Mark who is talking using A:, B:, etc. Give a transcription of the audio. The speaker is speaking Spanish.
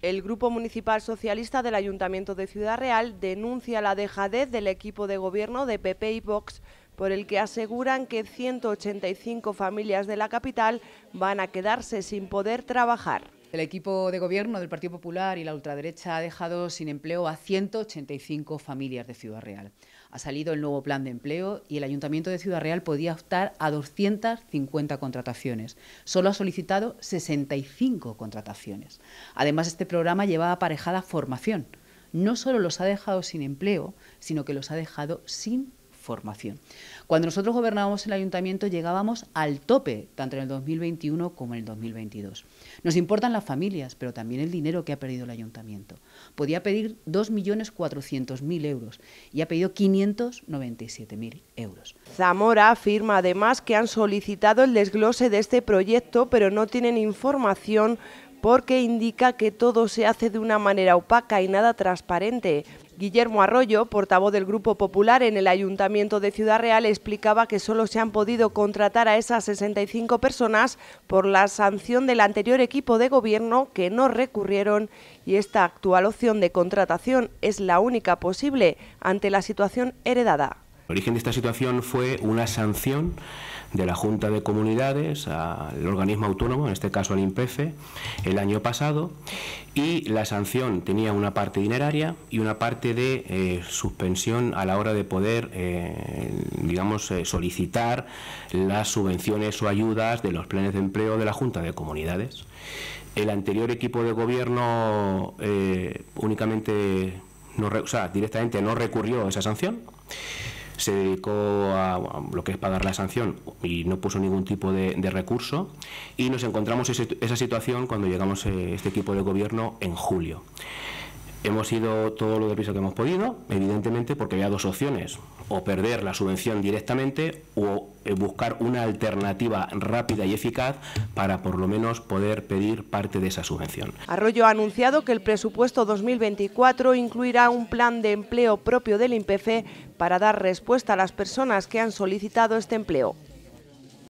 A: El Grupo Municipal Socialista del Ayuntamiento de Ciudad Real denuncia la dejadez del equipo de gobierno de PP y Vox por el que aseguran que 185
B: familias de la capital van a quedarse sin poder trabajar. El equipo de gobierno del Partido Popular y la ultraderecha ha dejado sin empleo a 185 familias de Ciudad Real. Ha salido el nuevo plan de empleo y el Ayuntamiento de Ciudad Real podía optar a 250 contrataciones. Solo ha solicitado 65 contrataciones. Además, este programa lleva aparejada formación. No solo los ha dejado sin empleo, sino que los ha dejado sin cuando nosotros gobernábamos el ayuntamiento llegábamos al tope, tanto en el 2021 como en el 2022. Nos importan las familias, pero también el dinero que ha perdido el ayuntamiento. Podía pedir 2.400.000 euros y ha pedido 597.000 euros. Zamora afirma además que han solicitado
A: el desglose de este proyecto, pero no tienen información porque indica que todo se hace de una manera opaca y nada transparente. Guillermo Arroyo, portavoz del Grupo Popular en el Ayuntamiento de Ciudad Real, explicaba que solo se han podido contratar a esas 65 personas por la sanción del anterior equipo de gobierno que no recurrieron y esta actual opción de contratación es la única posible ante la situación heredada.
C: El origen de esta situación fue una sanción de la Junta de Comunidades al organismo autónomo, en este caso al INPEFE, el año pasado, y la sanción tenía una parte dineraria y una parte de eh, suspensión a la hora de poder, eh, digamos, eh, solicitar las subvenciones o ayudas de los planes de empleo de la Junta de Comunidades. El anterior equipo de gobierno únicamente, no, o directamente no recurrió a esa sanción se dedicó a, lo que es pagar la sanción y no puso ningún tipo de, recurso y nos encontramos esa situación cuando llegamos eh, este equipo de gobierno en julio. Hemos ido todo lo de piso que hemos podido, evidentemente, porque había dos opciones, o perder la subvención directamente o eh, buscar una alternativa rápida y eficaz para por lo menos poder pedir parte de esa subvención.
A: Arroyo ha anunciado que el presupuesto 2024 incluirá un plan de empleo propio del IMPF para dar respuesta a las personas que han solicitado este empleo.